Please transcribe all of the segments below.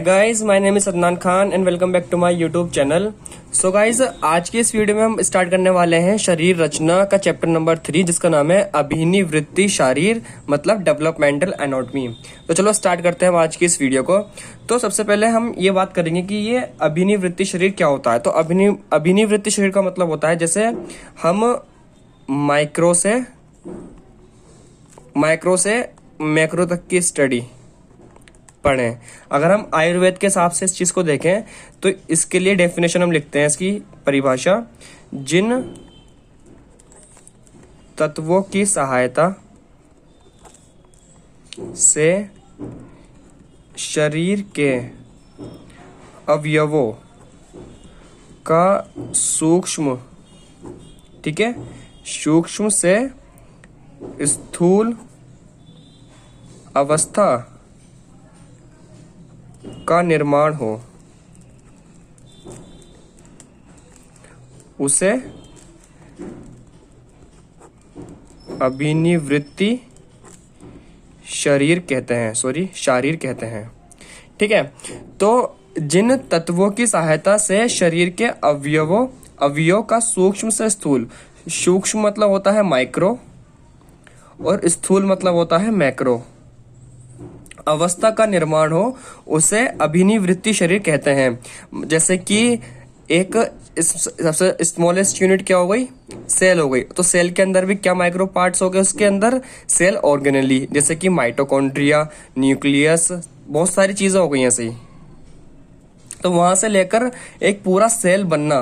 hi guys my name is Sadnan Khan and welcome back to my YouTube channel so guys आज की इस video में हम स्टार्ट करने वाले हैं शरीर रचना का चैप्टर नंबर थ्री जिसका नाम है अभिनी वृत्ति शारीर मतलब डेवलपमेंटल एनाटॉमी तो चलो स्टार्ट करते हैं हम आज की इस वीडियो को तो सबसे पहले हम ये बात करेंगे कि ये अभिनी वृत्ति शरीर क्या होता है तो अभिनी अभिनी वृत्ति शरीर का मतलब होता है जैसे हम माइक्रो से माइक्रो से मैक्रो तक की स्टडी पढ़े अगर हम आयुर्वेद के हिसाब से इस चीज़ को देखें तो इसके लिए डेफिनेशन हम लिखते हैं इसकी परिभाषा जिन तत्वों की सहायता से शरीर के अवयवों का सूक्ष्म ठीक है सूक्ष्म से स्थूल अवस्था का निर्माण हो उसे अभिनिवृत्ति शरीर कहते हैं सॉरी शारीर कहते हैं ठीक है तो जिन तत्वों की सहायता से शरीर के अवयवों अवयव का सूक्ष्म से स्थूल सूक्ष्म मतलब होता है माइक्रो और स्थूल मतलब होता है मैक्रो अवस्था का निर्माण हो उसे अभिनिवृत्ति शरीर कहते हैं जैसे कि एक सबसे स्मॉलेस्ट यूनिट क्या हो गई सेल हो गई तो सेल के अंदर भी क्या माइक्रो पार्ट्स हो गए उसके अंदर सेल ऑर्गेनली जैसे कि माइटोकॉन्ड्रिया न्यूक्लियस बहुत सारी चीजें हो गई ऐसे ही तो वहां से लेकर एक पूरा सेल बनना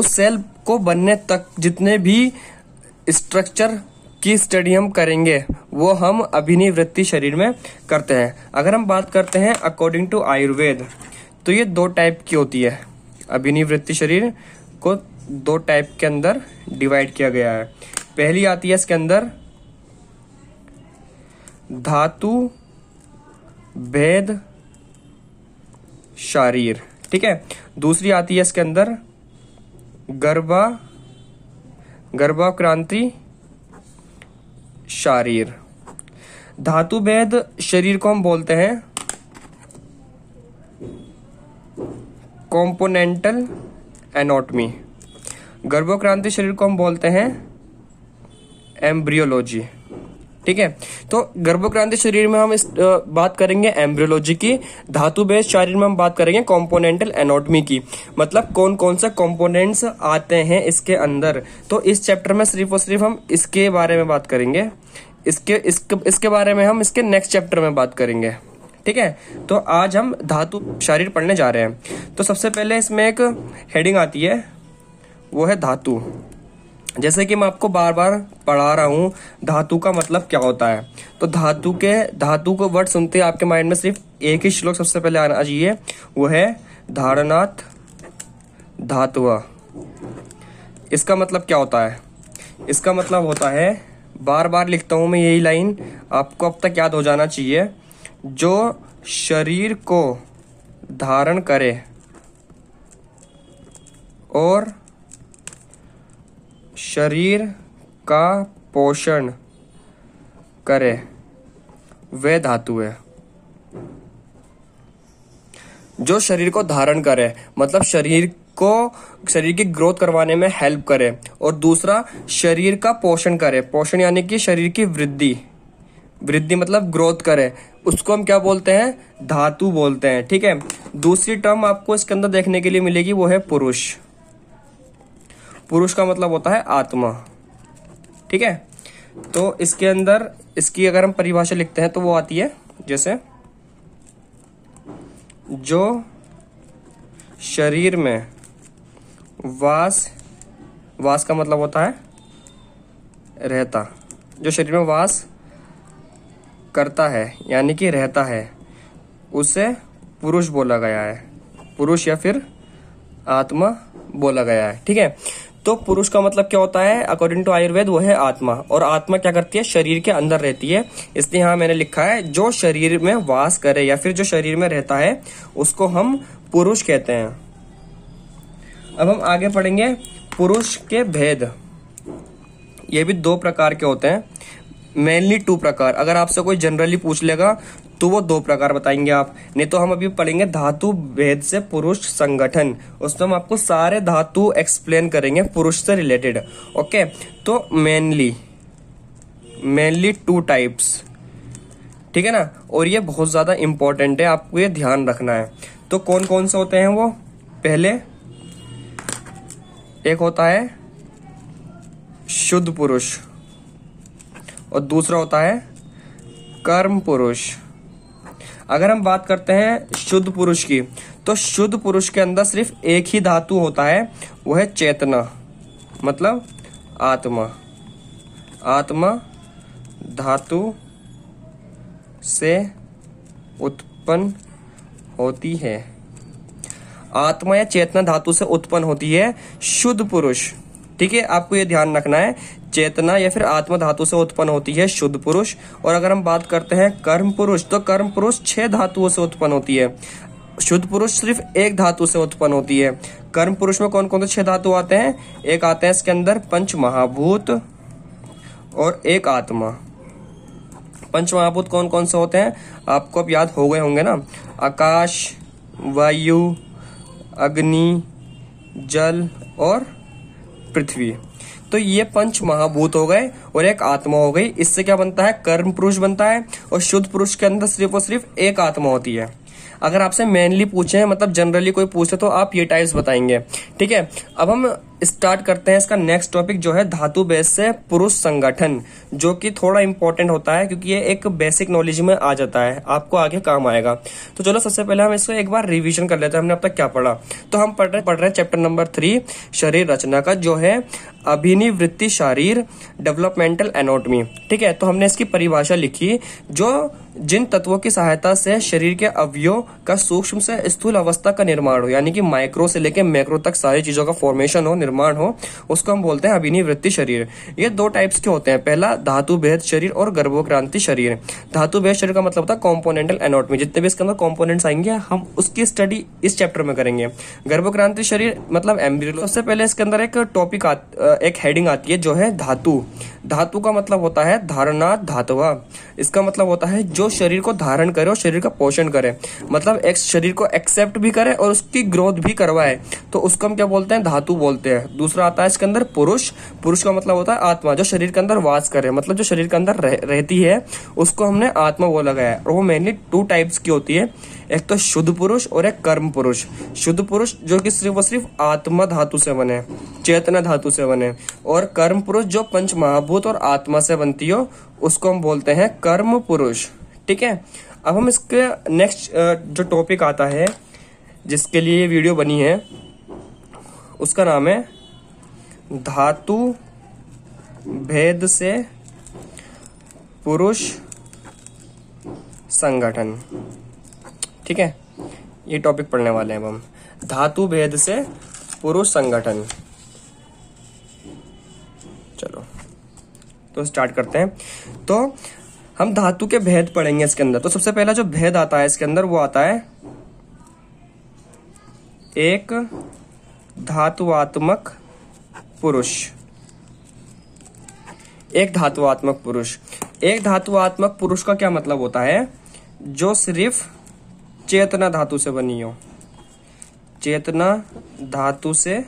उस सेल को बनने तक जितने भी स्ट्रक्चर की स्टडी हम करेंगे वो हम अभिनी वृत्ति शरीर में करते हैं अगर हम बात करते हैं अकॉर्डिंग टू आयुर्वेद तो ये दो टाइप की होती है अभिनी वृत्ति शरीर को दो टाइप के अंदर डिवाइड किया गया है पहली आती है इसके अंदर धातु भेद शारीर ठीक है दूसरी आती है इसके अंदर गर्भा गर्भाक्रांति शारीर धातु भेद शरीर को हम बोलते हैं कॉम्पोनेंटल एनोटमी गर्भक्रांति शरीर को हम बोलते हैं एम्ब्रियोलॉजी ठीक है तो गर्भक्रांति शरीर में हम इस बात करेंगे एम्ब्रियोलॉजी की धातु बेस शरीर में हम बात करेंगे कॉम्पोनेंटल एनोटमी की मतलब कौन कौन सा कॉम्पोनेंट्स आते हैं इसके अंदर तो इस चैप्टर में सिर्फ और सिर्फ हम इसके बारे में बात करेंगे इसके इसके इसके बारे में हम इसके नेक्स्ट चैप्टर में बात करेंगे ठीक है तो आज हम धातु शरीर पढ़ने जा रहे हैं तो सबसे पहले इसमें एक हेडिंग आती है वो है धातु जैसे कि मैं आपको बार बार पढ़ा रहा हूँ धातु का मतलब क्या होता है तो धातु के धातु को वर्ड सुनते आपके माइंड में सिर्फ एक ही श्लोक सबसे पहले आना चाहिए वो है धारणाथ धातुआ इसका मतलब क्या होता है इसका मतलब होता है बार बार लिखता हूँ मैं यही लाइन आपको अब तक याद हो जाना चाहिए जो शरीर को धारण करे और शरीर का पोषण करे वह धातु है जो शरीर को धारण करे मतलब शरीर को शरीर की ग्रोथ करवाने में हेल्प करे और दूसरा शरीर का पोषण करे पोषण यानी कि शरीर की वृद्धि वृद्धि मतलब ग्रोथ करे उसको हम क्या बोलते हैं धातु बोलते हैं ठीक है दूसरी टर्म आपको इसके अंदर देखने के लिए मिलेगी वो है पुरुष पुरुष का मतलब होता है आत्मा ठीक है तो इसके अंदर इसकी अगर हम परिभाषा लिखते हैं तो वो आती है जैसे जो शरीर में वास वास का मतलब होता है रहता जो शरीर में वास करता है यानी कि रहता है उसे पुरुष बोला गया है पुरुष या फिर आत्मा बोला गया है ठीक है तो पुरुष का मतलब क्या होता है अकॉर्डिंग टू आयुर्वेद वो है आत्मा और आत्मा क्या करती है शरीर के अंदर रहती है इसलिए यहाँ मैंने लिखा है जो शरीर में वास करे या फिर जो शरीर में रहता है उसको हम पुरुष कहते हैं अब हम आगे पढ़ेंगे पुरुष के भेद ये भी दो प्रकार के होते हैं मेनली टू प्रकार अगर आपसे कोई जनरली पूछ लेगा तो वो दो प्रकार बताएंगे आप नहीं तो हम अभी पढ़ेंगे धातु भेद से पुरुष संगठन उसमें हम आपको सारे धातु एक्सप्लेन करेंगे पुरुष से रिलेटेड ओके तो मेनली मेनली टू टाइप्स ठीक है ना और ये बहुत ज़्यादा इंपॉर्टेंट है आपको ये ध्यान रखना है तो कौन कौन से होते हैं वो पहले एक होता है शुद्ध पुरुष और दूसरा होता है कर्म पुरुष अगर हम बात करते हैं शुद्ध पुरुष की तो शुद्ध पुरुष के अंदर सिर्फ एक ही धातु होता है वह है चेतना मतलब आत्मा आत्मा धातु से उत्पन्न होती है आत्मा या चेतना धातु से उत्पन्न होती है शुद्ध पुरुष ठीक है आपको यह ध्यान रखना है चेतना या फिर आत्मा धातु से उत्पन्न होती है शुद्ध पुरुष और अगर हम बात करते हैं कर्म पुरुष तो कर्म पुरुष छह धातुओं से उत्पन्न होती है शुद्ध पुरुष सिर्फ एक धातु से उत्पन्न होती है कर्म पुरुष में कौन कौन से छह धातु आते हैं एक आते हैं इसके अंदर पंच महाभूत और एक आत्मा पंच महाभूत कौन कौन से होते हैं आपको अब याद हो गए होंगे ना आकाश वायु अग्नि जल और पृथ्वी तो ये पंच महाभूत हो गए और एक आत्मा हो गई इससे क्या बनता है कर्म पुरुष बनता है और शुद्ध पुरुष के अंदर सिर्फ और सिर्फ एक आत्मा होती है अगर आपसे मेनली पूछे मतलब जनरली कोई पूछे तो आप ये टाइप्स बताएंगे ठीक है अब हम स्टार्ट करते हैं इसका नेक्स्ट टॉपिक जो है धातु बेस से पुरुष संगठन जो कि थोड़ा इंपॉर्टेंट होता है क्योंकि ये एक बेसिक नॉलेज में आ जाता है आपको आगे काम आएगा तो चलो सबसे पहले हम इसको एक बार रिविजन कर लेते हैं हमने अब तक क्या पढ़ा तो हम पढ़ रहे पढ़ रहे चैप्टर नंबर थ्री शरीर रचना का जो है अभिनिवृत्ति शारीर डेवलपमेंटल एनोटमी ठीक है तो हमने इसकी परिभाषा लिखी जो जिन तत्वों की सहायता से शरीर के अवयव का सूक्ष्म से स्थूल अवस्था का निर्माण हो यानी कि माइक्रो से लेकर मैक्रो तक सारी चीजों का फॉर्मेशन हो निर्माण हो उसको हम बोलते हैं अभिनिवृत्ति शरीर ये दो टाइप्स के होते हैं पहला धातु भेद शरीर और गर्भोक्रांति शरीर धातु भेद शरीर का मतलब होता है कॉम्पोनेंटल एनोटमी जितने भी इसके अंदर कॉम्पोनेंट्स आएंगे हम उसकी स्टडी इस चैप्टर में करेंगे गर्भोक्रांति शरीर मतलब एम्ब्रियो सबसे पहले इसके अंदर एक टॉपिक एक हेडिंग आती है जो है धातु धातु का मतलब होता है धारणा धातुवा इसका मतलब होता है जो शरीर को धारण करे और शरीर का पोषण करे मतलब एक शरीर को एक्सेप्ट भी करे और उसकी ग्रोथ भी करवाए तो उसको हम क्या बोलते हैं धातु बोलते हैं दूसरा आता है इसके अंदर पुरुष पुरुष का मतलब होता है आत्मा जो शरीर के अंदर वास करे मतलब जो शरीर के अंदर रह, रहती है उसको हमने आत्मा बोला गया है और वो मेनली टू टाइप्स की होती है एक तो शुद्ध पुरुष और एक कर्म पुरुष शुद्ध पुरुष जो कि सिर्फ और सिर्फ आत्मा धातु से बने चेतना धातु से बने और कर्म पुरुष जो पंच महाभूत और आत्मा से बनती हो उसको हम बोलते हैं कर्म पुरुष ठीक है अब हम इसके नेक्स्ट जो टॉपिक आता है जिसके लिए ये वीडियो बनी है उसका नाम है धातु भेद से पुरुष संगठन ठीक है ये टॉपिक पढ़ने वाले हैं हम धातु भेद से पुरुष संगठन चलो तो स्टार्ट करते हैं तो हम धातु के भेद पढ़ेंगे इसके अंदर तो सबसे पहला जो भेद आता है इसके अंदर वो आता है एक धातुआत्मक पुरुष एक धातुआत्मक पुरुष एक धातुआत्मक पुरुष का क्या मतलब होता है जो सिर्फ चेतना धातु से बनी हो चेतना धातु से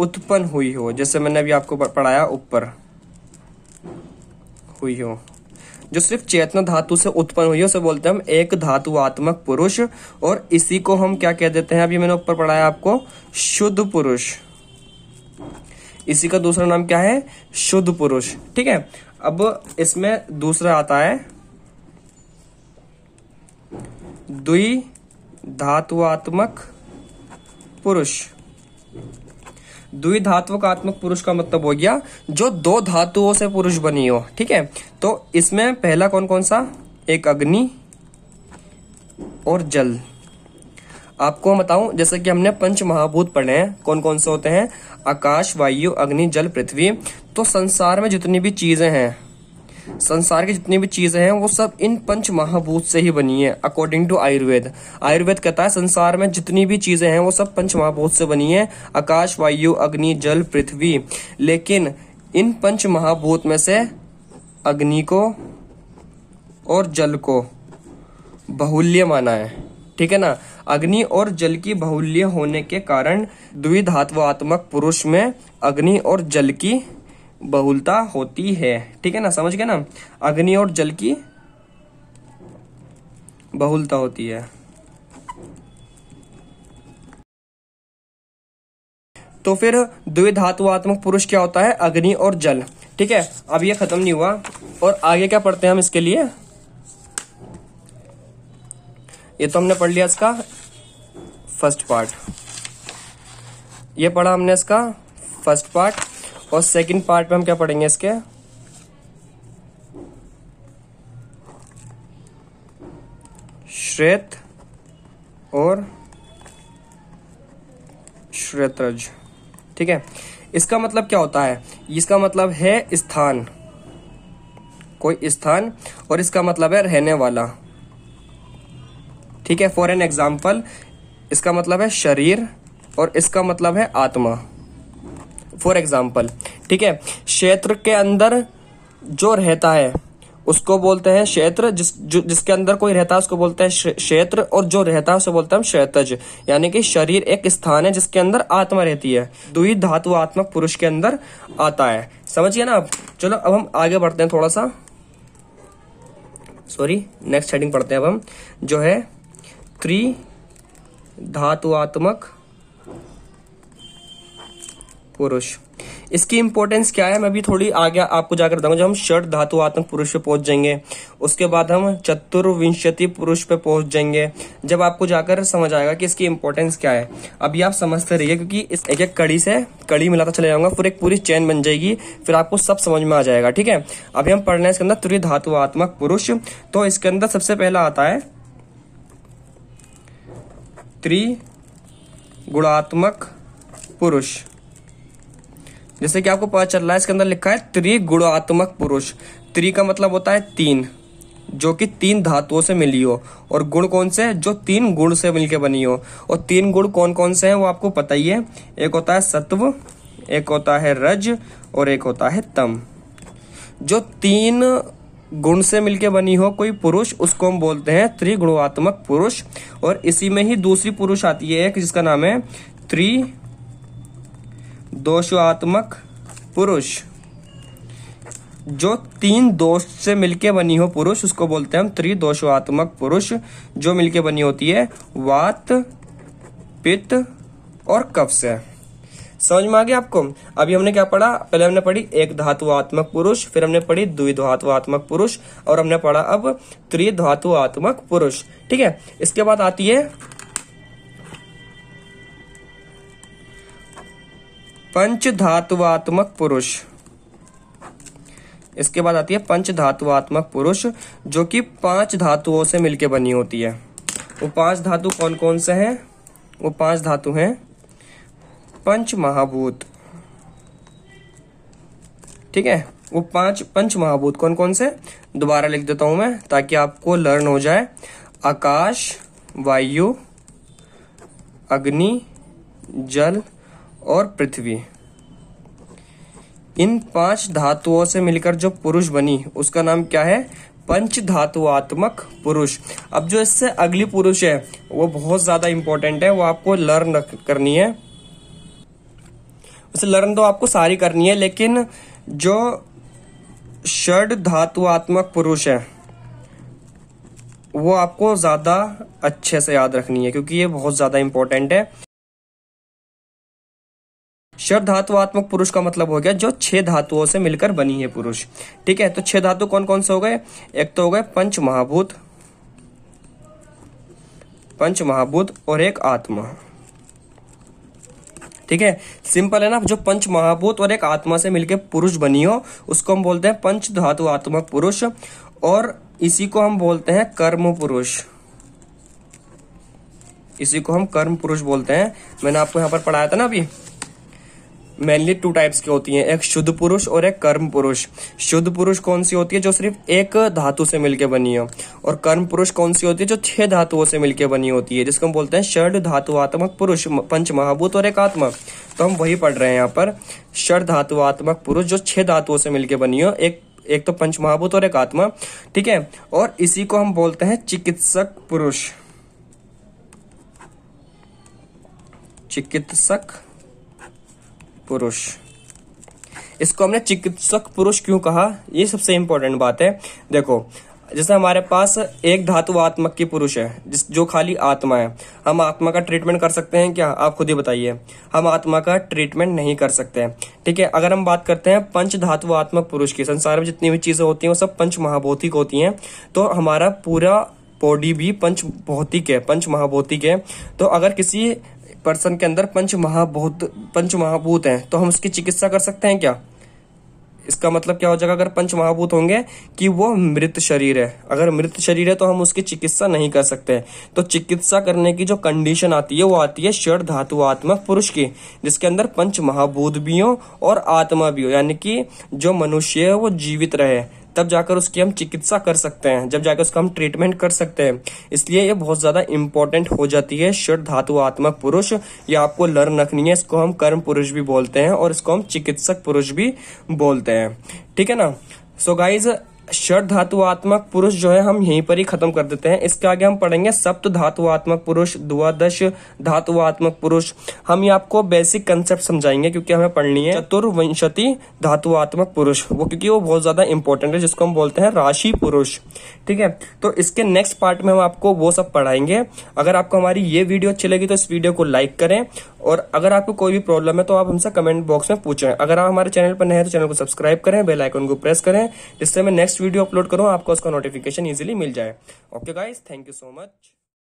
उत्पन्न हुई हो जैसे मैंने अभी आपको पढ़ाया ऊपर हुई हो जो सिर्फ चेतना धातु से उत्पन्न हुई है उसे बोलते हैं हम एक धातुआत्मक पुरुष और इसी को हम क्या कह देते हैं अभी मैंने ऊपर पढ़ाया आपको शुद्ध पुरुष इसी का दूसरा नाम क्या है शुद्ध पुरुष ठीक है अब इसमें दूसरा आता है द्वि धातुआत्मक पुरुष आत्मक पुरुष का मतलब हो गया जो दो धातुओं से पुरुष बनी हो ठीक है तो इसमें पहला कौन कौन सा एक अग्नि और जल आपको बताऊं जैसे कि हमने पंच महाभूत पढ़े हैं कौन कौन से होते हैं आकाश वायु अग्नि जल पृथ्वी तो संसार में जितनी भी चीजें हैं संसार की जितनी भी चीजें हैं वो सब इन पंच महाभूत से ही बनी है अकॉर्डिंग टू आयुर्वेद आयुर्वेद कहता है संसार में जितनी भी चीजें हैं वो सब पंच महाभूत से बनी है आकाश वायु अग्नि जल पृथ्वी लेकिन इन पंच महाभूत में से अग्नि को और जल को बहुल्य माना है ठीक है ना अग्नि और जल की बहुल्य होने के कारण द्विधात्वात्मक पुरुष में अग्नि और जल की बहुलता होती है ठीक है ना समझ गए ना अग्नि और जल की बहुलता होती है तो फिर द्विधातुआत्मक पुरुष क्या होता है अग्नि और जल ठीक है अब ये खत्म नहीं हुआ और आगे क्या पढ़ते हैं हम इसके लिए ये तो हमने पढ़ लिया इसका फर्स्ट पार्ट ये पढ़ा हमने इसका फर्स्ट पार्ट और सेकंड पार्ट में हम क्या पढ़ेंगे इसके श्वेत और श्वेतरज ठीक है इसका मतलब क्या होता है इसका मतलब है स्थान कोई स्थान और इसका मतलब है रहने वाला ठीक है फॉर एन एग्जाम्पल इसका मतलब है शरीर और इसका मतलब है आत्मा फॉर एग्जाम्पल ठीक है क्षेत्र के अंदर जो रहता है उसको बोलते हैं क्षेत्र जिस जो जिसके अंदर कोई रहता है उसको बोलते हैं क्षेत्र और जो रहता है उसे बोलते हैं क्षेत्रज यानी कि शरीर एक स्थान है जिसके अंदर आत्मा रहती है दुई धातु आत्मक पुरुष के अंदर आता है समझिए ना आप चलो अब हम आगे बढ़ते हैं थोड़ा सा सॉरी नेक्स्ट हेडिंग पढ़ते हैं अब हम जो है त्रि धातुआत्मक पुरुष इसकी इंपोर्टेंस क्या है मैं भी थोड़ी आगे आपको जाकर बताऊंगा जब हम षट धातु आत्म पुरुष पे पहुंच जाएंगे उसके बाद हम चतुर्विंशति पुरुष पे पहुंच जाएंगे जब आपको जाकर समझ आएगा कि इसकी इंपॉर्टेंस क्या है अभी आप समझते रहिए क्योंकि इस एक एक कड़ी से कड़ी मिलाता तो चले जाऊंगा फिर एक पूरी चैन बन जाएगी फिर आपको सब समझ में आ जाएगा ठीक है अभी हम पढ़ रहे हैं इसके अंदर त्रि धातु आत्मक पुरुष तो इसके अंदर सबसे पहला आता है त्रि गुणात्मक पुरुष जैसे कि आपको पता चल रहा है इसके अंदर लिखा है त्रिगुणात्मक पुरुष त्रि का मतलब होता है तीन जो कि तीन धातुओं से मिली हो और गुण कौन से है जो तीन गुण से मिलकर बनी हो और तीन गुण कौन कौन से हैं वो आपको पता ही है एक होता है सत्व एक होता है रज और एक होता है तम जो तीन गुण से मिलके बनी हो कोई पुरुष उसको हम बोलते हैं त्रिगुणात्मक पुरुष और इसी में ही दूसरी पुरुष आती है एक जिसका नाम है त्रि दोषात्मक पुरुष जो तीन दोष से मिलके बनी हो पुरुष उसको बोलते हैं हम त्रिदोषात्मक पुरुष जो मिलके बनी होती है वात पित्त और कफ से समझ में आ गया आपको अभी हमने क्या पढ़ा पहले हमने पढ़ी एक धातुआत्मक पुरुष फिर हमने पढ़ी द्विधातुआत्मक पुरुष और हमने पढ़ा अब त्रिधातुआत्मक पुरुष ठीक है इसके बाद आती है पंच धातुआत्मक पुरुष इसके बाद आती है पंच धातुआत्मक पुरुष जो कि पांच धातुओं से मिलकर बनी होती है वो पांच धातु कौन कौन से हैं वो पांच धातु हैं पंच महाभूत ठीक है वो पांच पंच महाभूत कौन कौन से दोबारा लिख देता हूं मैं ताकि आपको लर्न हो जाए आकाश वायु अग्नि जल और पृथ्वी इन पांच धातुओं से मिलकर जो पुरुष बनी उसका नाम क्या है पंच धातुआत्मक पुरुष अब जो इससे अगली पुरुष है वो बहुत ज्यादा इंपॉर्टेंट है वो आपको लर्न करनी है उसे लर्न तो आपको सारी करनी है लेकिन जो षड धातुआत्मक पुरुष है वो आपको ज्यादा अच्छे से याद रखनी है क्योंकि ये बहुत ज्यादा इंपॉर्टेंट है शर धातुआत्मक पुरुष का मतलब हो गया जो छह धातुओं से मिलकर बनी है पुरुष ठीक है तो छह धातु कौन कौन से हो गए एक तो हो गए पंच महाभूत पंच महाभूत और एक आत्मा ठीक है सिंपल है ना जो पंच महाभूत और एक आत्मा से मिलकर पुरुष बनी हो उसको हम बोलते हैं पंच धातु आत्मक पुरुष और इसी को हम बोलते हैं कर्म पुरुष इसी को हम कर्म पुरुष बोलते हैं मैंने आपको यहां पर पढ़ाया था ना अभी मेनली टू टाइप्स की होती हैं एक शुद्ध पुरुष और एक कर्म पुरुष शुद्ध पुरुष कौन सी होती है जो सिर्फ एक धातु से मिलकर बनी हो और कर्म पुरुष कौन सी होती है जो छह धातुओं से मिलकर बनी होती है जिसको हम बोलते हैं षड धातुआत्मक पुरुष पंच महाभूत और एक आत्मा तो हम वही पढ़ रहे हैं यहाँ पर षड धातुआत्मक पुरुष जो छह धातुओं से मिलकर बनी हो एक एक तो पंच महाभूत और एक आत्मा ठीक है और इसी को हम बोलते हैं चिकित्सक पुरुष चिकित्सक पुरुष इसको हमने चिकित्सक पुरुष क्यों कहा ये सबसे इंपॉर्टेंट बात है देखो जैसे हमारे पास एक धातु आत्मक की पुरुष है जिस जो खाली आत्मा है हम आत्मा का ट्रीटमेंट कर सकते हैं क्या आप खुद ही बताइए हम आत्मा का ट्रीटमेंट नहीं कर सकते ठीक है अगर हम बात करते हैं पंच धातु आत्मक पुरुष की संसार में जितनी भी चीजें होती हैं वो सब पंच महाभौतिक होती हैं तो हमारा पूरा बॉडी भी पंच भौतिक है पंच महाभौतिक है तो अगर किसी पर्सन के अंदर पंच महाभूत पंच महाभूत हैं तो हम उसकी चिकित्सा कर सकते हैं क्या इसका मतलब क्या हो जाएगा अगर पंच महाभूत होंगे कि वो मृत शरीर है अगर मृत शरीर है तो हम उसकी चिकित्सा नहीं कर सकते तो चिकित्सा करने की जो कंडीशन आती है वो आती है शर्ट धातु आत्मा पुरुष की जिसके अंदर पंच महाभूत भी हो और आत्मा भी हो यानी कि जो मनुष्य है वो जीवित रहे तब जाकर उसकी हम चिकित्सा कर सकते हैं जब जाकर उसका हम ट्रीटमेंट कर सकते हैं इसलिए ये बहुत ज़्यादा इंपॉर्टेंट हो जाती है शुद्ध धातु आत्मक पुरुष ये आपको लर्न रखनी है इसको हम कर्म पुरुष भी बोलते हैं और इसको हम चिकित्सक पुरुष भी बोलते हैं ठीक है ना सो so गाइज शर्ट धातुआत्मक पुरुष जो है हम यहीं पर ही खत्म कर देते हैं इसके आगे हम पढ़ेंगे सप्त धातुआत्मक पुरुष द्वादश धातुआत्मक पुरुष हम ये आपको बेसिक कंसेप्ट समझाएंगे क्योंकि हमें पढ़नी है चतुर्वशति धातुआत्मक पुरुष वो क्योंकि वो बहुत ज्यादा इंपॉर्टेंट है जिसको हम बोलते हैं राशि पुरुष ठीक है तो इसके नेक्स्ट पार्ट में हम आपको वो सब पढ़ाएंगे अगर आपको हमारी ये वीडियो अच्छी लगी तो इस वीडियो को लाइक करें और अगर आपको कोई भी प्रॉब्लम है तो आप हमसे कमेंट बॉक्स में पूछें अगर आप हमारे चैनल पर नए हैं तो चैनल को सब्सक्राइब करें बेलाइकन को प्रेस करें जिससे हमें नेक्स्ट नेक्स्ट वीडियो अपलोड करूँ आपको उसका नोटिफिकेशन ईजिली मिल जाए okay guys thank you so much